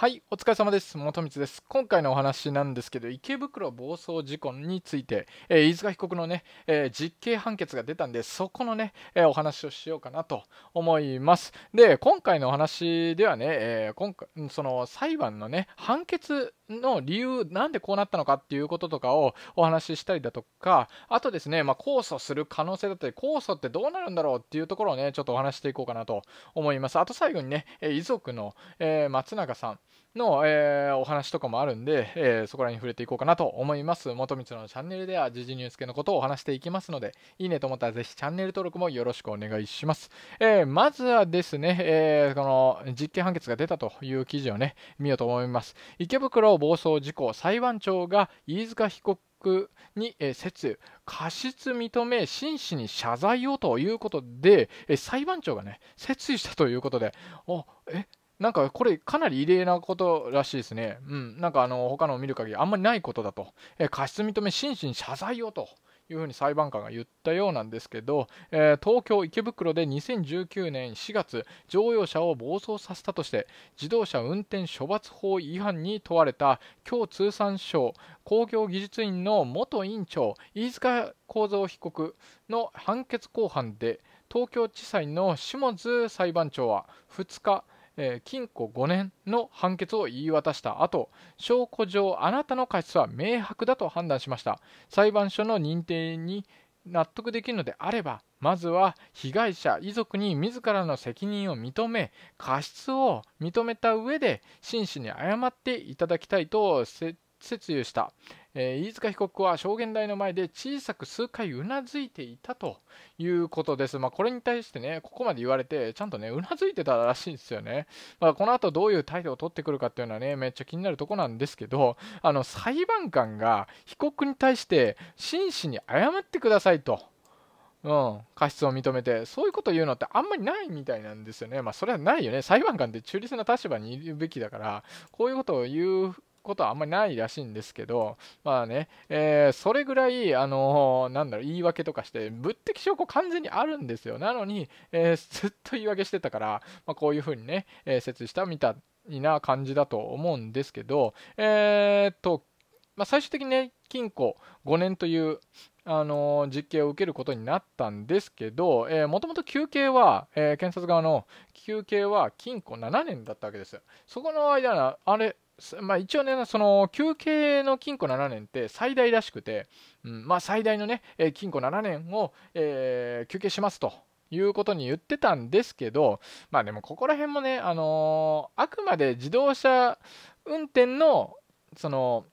はい、お疲れ様です。元光です。今回のお話なんですけど、池袋暴走事故について、えー、飯塚被告のね、えー、実刑判決が出たんで、そこのね、えー、お話をしようかなと思います。で、今回のお話ではね、え今回、その裁判のね、判決の理由、なんでこうなったのかっていうこととかをお話ししたりだとか、あとですね、まあ、控訴する可能性だったり、控訴ってどうなるんだろうっていうところをね、ちょっとお話していこうかなと思います。あと最後にね、遺族の、え松永さん、の、えー、お話とかもあるんで、えー、そこらに触れていこうかなと思います。元光のチャンネルでは時事ニュース系のことをお話していきますので、いいねと思ったらぜひチャンネル登録もよろしくお願いします。えー、まずはですね、えこの実刑判決が出たという記事をね、見ようと思います。池袋暴走事故、裁判長が飯塚被告に、えー、説過失認め真摯に謝罪をということで、えー、裁判長がね説意したということであえなんかこれかなり異例なことらしいですね。うん、なんかあの他のを見る限りあんまりないことだと。えー、過失認め、心身謝罪をと。いうふうに裁判官が言ったようなんですけど、えー、東京・池袋で2019年4月乗用車を暴走させたとして自動車運転処罰法違反に問われた京通産省工業技術院の元院長飯塚幸三被告の判決公判で東京地裁の下津裁判長は2日えー、禁錮5年の判決を言い渡した後証拠上あなたの過失は明白だと判断しました裁判所の認定に納得できるのであればまずは被害者遺族に自らの責任を認め過失を認めた上で真摯に謝っていただきたいと説明したえー、飯塚被告は証言台の前で小さく数回うなずいていたということです。まあ、これに対してね、ここまで言われて、ちゃんとね、うなずいてたらしいんですよね。まあ、この後どういう態度を取ってくるかっていうのはね、めっちゃ気になるとこなんですけど、あの、裁判官が被告に対して、真摯に謝ってくださいと。うん、過失を認めて、そういうことを言うのってあんまりないみたいなんですよね。まあ、それはないよね。裁判官って中立な立場にいるべきだから、こういうことを言うことはあんまりないらしいんですけど、まあね、えー、それぐらい、あのー、なんだろう、言い訳とかして、物的証拠完全にあるんですよ。なのに、えー、ずっと言い訳してたから、まあ、こういうふうにね、えー、説したみたいな感じだと思うんですけど、えー、っと、まあ、最終的にね、禁錮5年という、あの実刑を受けることになったんですけど、えもともと求刑は、えー、検察側の求刑は禁錮7年だったわけです。そこの間あれ、まあ、一応ね、その休憩の禁錮7年って最大らしくて、うんまあ、最大のね、禁錮7年を、えー、休憩しますということに言ってたんですけど、まあでもここら辺もね、あのー、あくまで自動車運転のその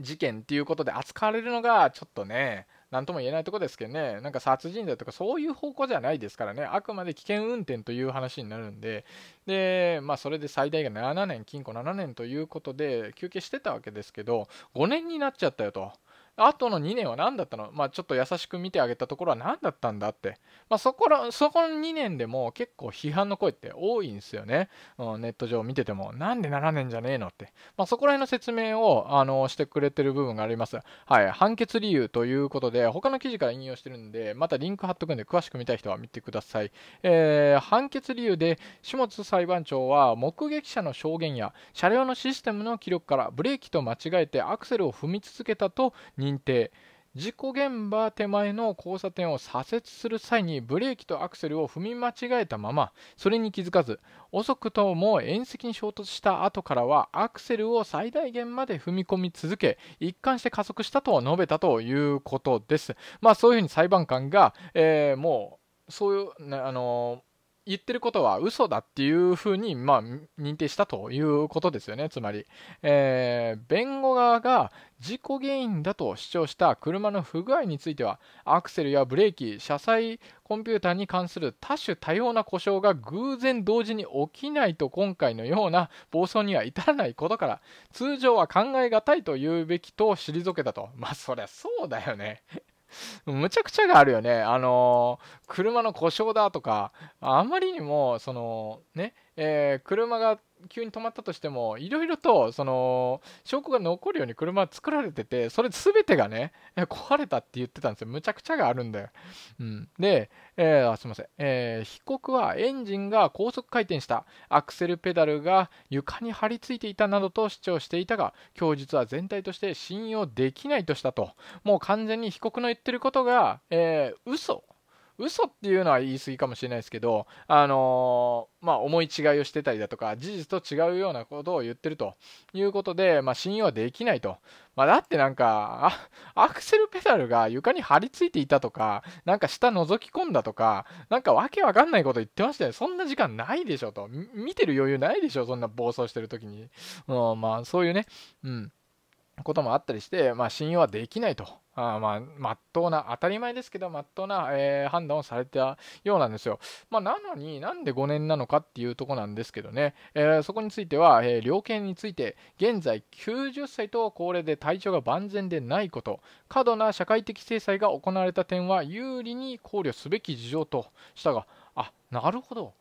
事件っていうことで扱われるのがちょっとね、何とも言えないところですけどね、なんか殺人罪とかそういう方向じゃないですからね、あくまで危険運転という話になるんで、で、まあ、それで最大が7年、禁錮7年ということで、休憩してたわけですけど、5年になっちゃったよと。あとの2年は何だったのまあちょっと優しく見てあげたところは何だったんだって。まあそこら、そこの2年でも結構批判の声って多いんですよね。うん、ネット上見てても。なんで7年じゃねえのって。まあそこら辺の説明を、あの、してくれてる部分があります。はい。判決理由ということで、他の記事から引用してるんで、またリンク貼っとくんで、詳しく見たい人は見てください。えー、判決理由で、下津裁判長は、目撃者の証言や、車両のシステムの記録から、ブレーキと間違えてアクセルを踏み続けたと認認定事故現場手前の交差点を左折する際にブレーキとアクセルを踏み間違えたままそれに気づかず遅くとも縁石に衝突した後からはアクセルを最大限まで踏み込み続け一貫して加速したと述べたということですまあそういうふうに裁判官が、えー、もうそういうあの言ってることは嘘だっていうふうに、まあ、認定したということですよね。つまり、えー、弁護側が事故原因だと主張した車の不具合については、アクセルやブレーキ、車載コンピューターに関する多種多様な故障が偶然同時に起きないと今回のような暴走には至らないことから、通常は考え難いと言うべきと退けたと。まあ、そりゃそうだよね。むちゃくちゃがあるよね。あのー、車の故障だとか、あんまりにも、その、ね、えー、車が急に止まったとしてもいろいろとその証拠が残るように車は作られててそれ全てがね壊れたって言ってたんですよむちゃくちゃがあるんだよ、うん、で、えー、あすいません、えー、被告はエンジンが高速回転したアクセルペダルが床に張り付いていたなどと主張していたが供述は全体として信用できないとしたともう完全に被告の言ってることが、えー、嘘嘘っていうのは言い過ぎかもしれないですけど、あのー、まあ、思い違いをしてたりだとか、事実と違うようなことを言ってるということで、まあ、信用はできないと。まあ、だってなんか、アクセルペダルが床に張り付いていたとか、なんか下覗き込んだとか、なんかわけわかんないこと言ってましたよ。そんな時間ないでしょと。見てる余裕ないでしょ、そんな暴走してる時に。うん、まあ、そういうね、うん、こともあったりして、まあ、信用はできないと。あまあ、真っとうな、当たり前ですけど、まっとうな、えー、判断をされたようなんですよ。まあ、なのになんで5年なのかっていうとこなんですけどね、えー、そこについては、えー、量刑について、現在90歳と高齢で体調が万全でないこと、過度な社会的制裁が行われた点は有利に考慮すべき事情としたが、あ、なるほど。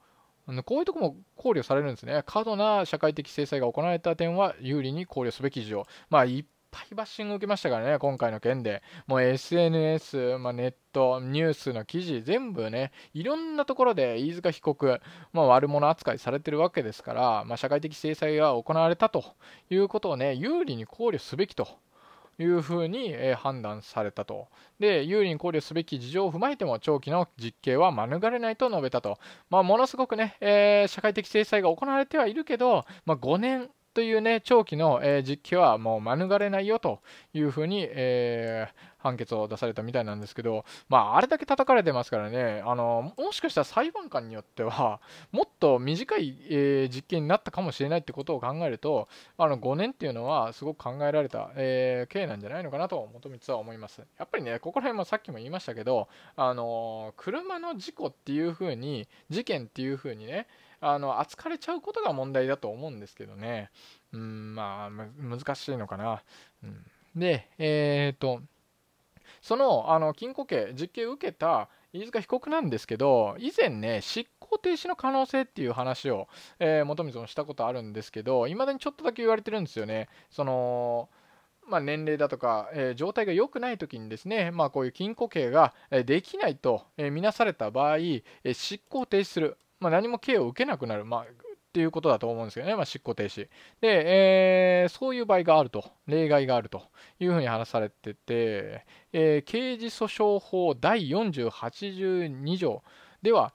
こういうとこも考慮されるんですね。過度な社会的制裁が行われた点は有利に考慮すべき事情。まあ、一ぱいバッシング受けましたからね、今回の件で。もう SNS、まあ、ネット、ニュースの記事、全部ね、いろんなところで飯塚被告、まあ、悪者扱いされてるわけですから、まあ、社会的制裁が行われたということをね、有利に考慮すべきと。いうふうに、え判断されたと。で、有利に考慮すべき事情を踏まえても、長期の実刑は免れないと述べたと。まあ、ものすごくね、えー、社会的制裁が行われてはいるけど、まあ、5年というね、長期の、え実刑はもう免れないよというふうに、え判決を出されたみたいなんですけど、まあ、あれだけ叩かれてますからね、あのもしかしたら裁判官によっては、もっと短い、えー、実刑になったかもしれないってことを考えると、あの5年っていうのはすごく考えられた、えー、刑なんじゃないのかなと、元光は思います。やっぱりね、ここら辺もさっきも言いましたけど、あの車の事故っていうふうに、事件っていうふうにね、あの扱われちゃうことが問題だと思うんですけどね。うん、まあ、難しいのかな。うん、で、えっ、と、そのあの禁錮刑、実刑を受けた飯塚被告なんですけど、以前ね、執行停止の可能性っていう話を、えー、元光もしたことあるんですけど、いまだにちょっとだけ言われてるんですよね。そのまあ、年齢だとか、えー、状態が良くない時にですね、まあ、こういう禁錮刑ができないと、えー、見なされた場合、えー、執行停止するまあ、何も刑を受けなくなる、まあ、っていうことだと思うんですけどね、まあ、執行停止。で、えー、そういう場合があると、例外があるというふうに話されてて、えー、刑事訴訟法第4 8 2条では、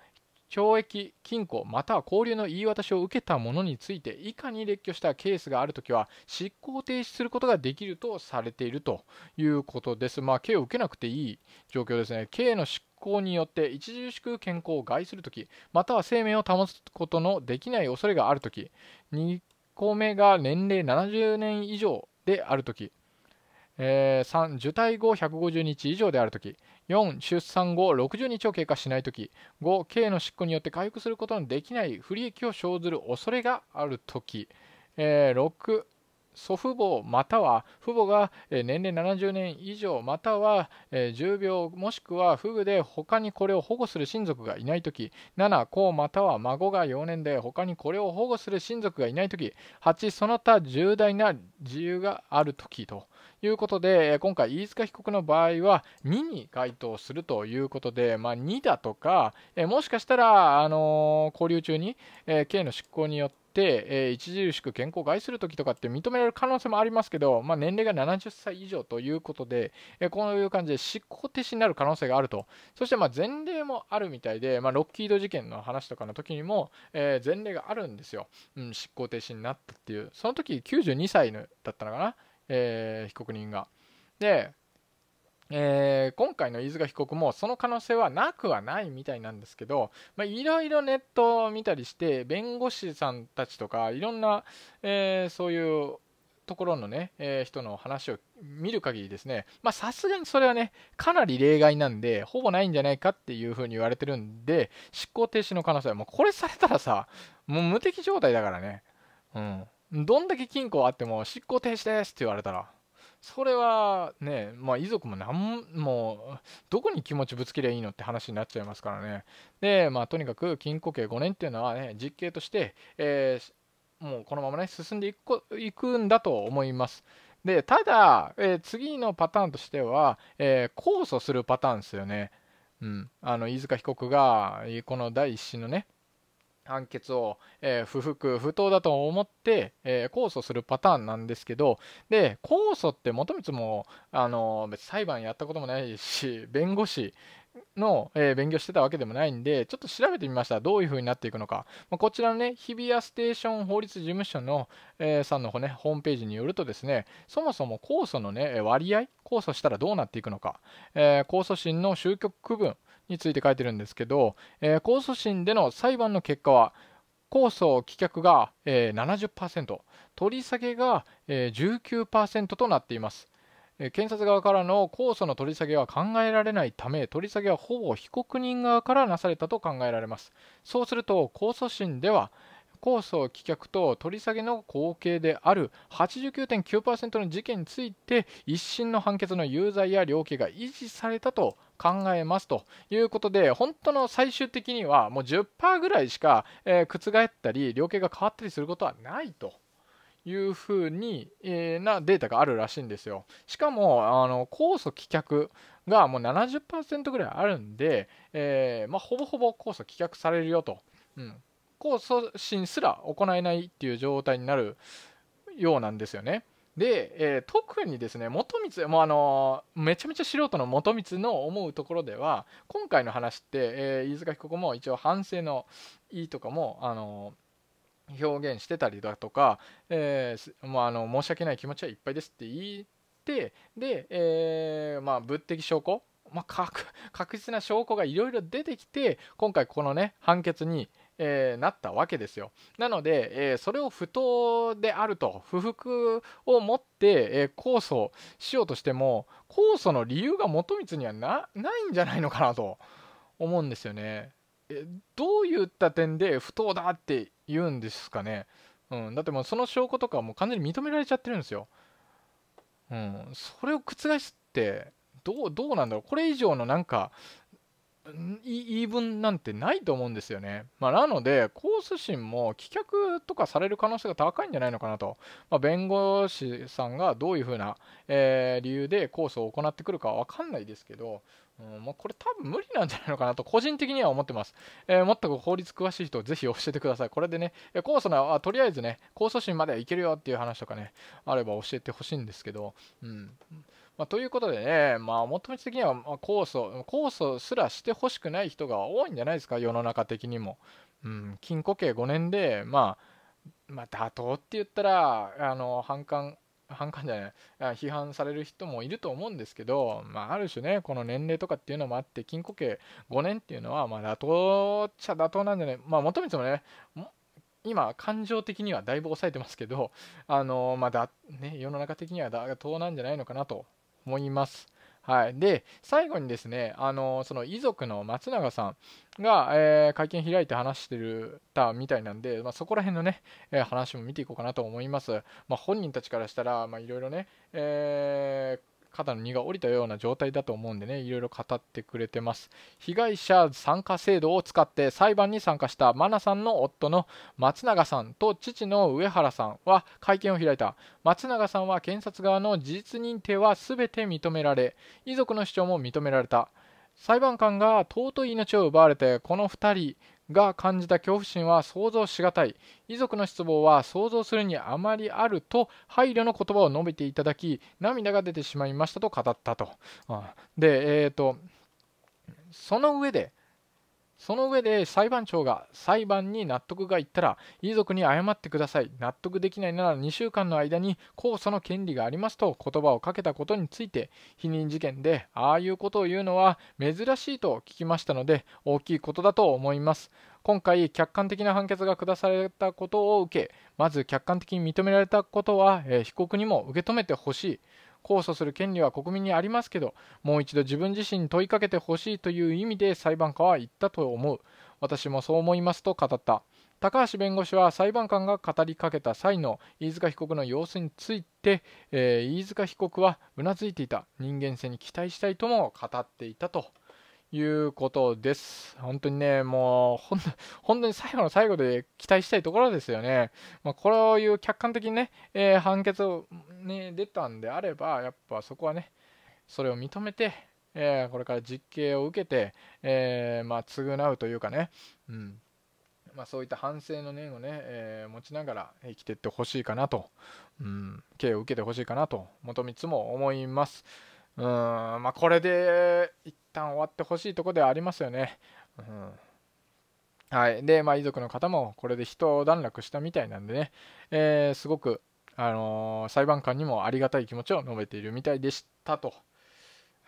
懲役、禁錮、または交留の言い渡しを受けた者について、以下に列挙したケースがあるときは、執行停止することができるとされているということです。まあ、刑を受けなくていい状況ですね。刑の執行によって著しく健康を害するとき、または生命を保つことのできない恐れがあるとき、2個目が年齢70年以上であるとき、えー、3受胎後150日以上であるとき4出産後60日を経過しないとき5刑の執行によって回復することのできない不利益を生ずる恐れがあるとき、えー、6祖父母または父母が年齢70年以上または10秒もしくはフグで他にこれを保護する親族がいない時7子または孫が幼年で他にこれを保護する親族がいない時8その他重大な自由がある時ということで、今回、飯塚被告の場合は2に該当するということで、まあ、2だとか、もしかしたら、あの勾留中に、え刑の執行によって、著しく健康を害するときとかって認められる可能性もありますけど、まあ、年齢が70歳以上ということで、こういう感じで執行停止になる可能性があると、そしてま前例もあるみたいで、まあ、ロッキード事件の話とかの時にも、え前例があるんですよ、うん、執行停止になったっていう、その時92歳だったのかな。えー、被告人が。で、えー、今回の飯塚被告もその可能性はなくはないみたいなんですけど、まあ、いろいろネットを見たりして弁護士さんたちとかいろんな、えー、そういうところのね、えー、人の話を見る限りですね、まさすがにそれはね、かなり例外なんで、ほぼないんじゃないかっていうふうに言われてるんで、執行停止の可能性は、もうこれされたらさ、もう無敵状態だからね。うん。どんだけ金庫あっても執行停止ですって言われたらそれはねまあ遺族も何もどこに気持ちぶつけりゃいいのって話になっちゃいますからねでまあとにかく禁錮刑5年っていうのはね実刑として、えー、もうこのままね進んでいくいくんだと思いますでただ、えー、次のパターンとしては、えー、控訴するパターンですよねうん、あの飯塚被告がこの第1審のね、判決を、えー、不服不当だと思って、えー、控訴するパターンなんですけどで控訴って元光もあの別に裁判やったこともないし 弁護士の、えー、勉強してたわけでもないんでちょっと調べてみましたどういう風になっていくのか、まあ、こちらのね日比谷ステーション法律事務所の、えー、さんの、ね、ホームページによるとですねそもそも控訴のね割合控訴したらどうなっていくのか、えー、控訴審の終局区分について書いてるんですけど、えー、控訴審での裁判の結果は控訴棄却が、えー、70%取り下げが、えー、19%となっています、えー、検察側からの控訴の取り下げは考えられないため取り下げはほぼ被告人側からなされたと考えられますそうすると控訴審では、控訴棄却と取り下げの合計である89.9%の事件について1審の判決の有罪や量刑が維持されたと考えますということで本当の最終的にはもう10%ぐらいしか、えー、覆ったり量刑が変わったりすることはないと。いうふうに、えー、なデータがあるらしいんですよ。しかも、あの控訴棄却がもう70%ぐらいあるんで、えー、まあ、ほぼほぼ控訴棄却されるよと。うん酵訴審すら行えないっていう状態になるようなんですよね。で、えー、特にですね元光もうあのー、めちゃめちゃ素人の元光の思うところでは今回の話って、えー、飯塚被告も一応反省の意とかも、あのー、表現してたりだとか、えー、もうあの申し訳ない気持ちはいっぱいですって言ってで、えまあ、物的証拠まあ、確実な証拠がいろいろ出てきて今回このね判決に、えー、なったわけですよ。なので、えー、それを不当であると不服を持って、えー、控訴しようとしても控訴の理由が元光にはないんじゃないのかなと思うんですよね。えどういった点で不当だって言うんですかね。うん、だってもうその証拠とかもう完全に認められちゃってるんですよ。うん、それを覆すってどうどうなんだろうこれ以上のなんか言い分なんてないと思うんですよね。まあ、なので、コース審も棄却とかされる可能性が高いんじゃないのかなと、まあ、弁護士さんがどういうふうな、えー、理由でコースを行ってくるかは分かんないですけど、うんまあ、これ多分無理なんじゃないのかなと個人的には思ってます。えー、っと法律詳しい人ぜひ教えてください。これでね、控訴なあとりあえずね、控訴審まではいけるよっていう話とかね、あれば教えてほしいんですけど、うんまあ、ということでね、まあ、求め的には控訴、控訴すらしてほしくない人が多いんじゃないですか、世の中的にも。うん、禁錮刑5年で、まあ、まあ、妥当って言ったら、あの反感、反感じゃない、批判される人もいると思うんですけど、まあ、ある種ね、この年齢とかっていうのもあって、禁錮刑5年っていうのは、まあ、妥当っちゃ妥当なんじゃない、まあ、求めてもね、今、感情的にはだいぶ抑えてますけど、あのまあだね、世の中的には妥当なんじゃないのかなと思います。はい、で最後にですねあのその遺族の松永さんが、えー、会見開いて話してるたみたいなんで、まあ、そこら辺のね、えー、話も見ていこうかなと思います、まあ、本人たちからしたらいろいろね、えー肩の荷が下りたような状態だと思うんでねいろいろ語ってくれてます被害者参加制度を使って裁判に参加したマナさんの夫の松永さんと父の上原さんは会見を開いた松永さんは検察側の事実認定は全て認められ遺族の主張も認められた裁判官が尊い命を奪われてこの2人が感じた恐怖心は想像しがたい遺族の失望は想像するにあまりあると配慮の言葉を述べていただき涙が出てしまいましたと語ったと。で、えーとその上でその上で裁判長が裁判に納得がいったら遺族に謝ってください納得できないなら2週間の間に控訴の権利がありますと言葉をかけたことについて否認事件でああいうことを言うのは珍しいと聞きましたので大きいことだと思います今回客観的な判決が下されたことを受けまず客観的に認められたことは、え被告にも受け止めてほしい控訴する権利は国民にありますけどもう一度自分自身に問いかけてほしいという意味で裁判官は言ったと思う私もそう思いますと語った高橋弁護士は裁判官が語りかけた際の飯塚被告の様子について、えー、飯塚被告はうなずいていた人間性に期待したいとも語っていたということです。本当にね、もう、ほん 本当に最後の最後で期待したいところですよね。まあ、こういう客観的にね、えー、判決に出たんであれば、やっぱそこはね、それを認めて、えー、これから実刑を受けて、えー、まあ、償うというかね、うんまあ、そういった反省の念をね、え持ちながら生きていってほしいかなと、うん、刑を受けてほしいかなと、求みつも思います。うんまあ、これで一旦終わってほしいとこではありますよね。うんはい、で、まあ、遺族の方もこれで人を段落したみたいなんでね、えー、すごく、あのー、裁判官にもありがたい気持ちを述べているみたいでしたと。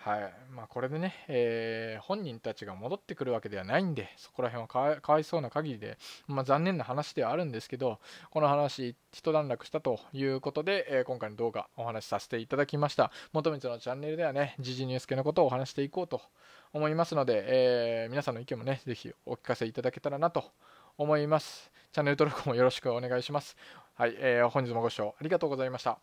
はいまあ、これでね、えー、本人たちが戻ってくるわけではないんで、そこら辺はかわいそうな限りで、まあ、残念な話ではあるんですけど、この話、一段落したということで、えー、今回の動画、お話しさせていただきました。元光のチャンネルではね、時事ニュース系のことをお話していこうと思いますので、えー、皆さんの意見もね、ぜひお聞かせいただけたらなと思います。チャンネル登録もよろしくお願いします。はい、えー、本日もご視聴ありがとうございました。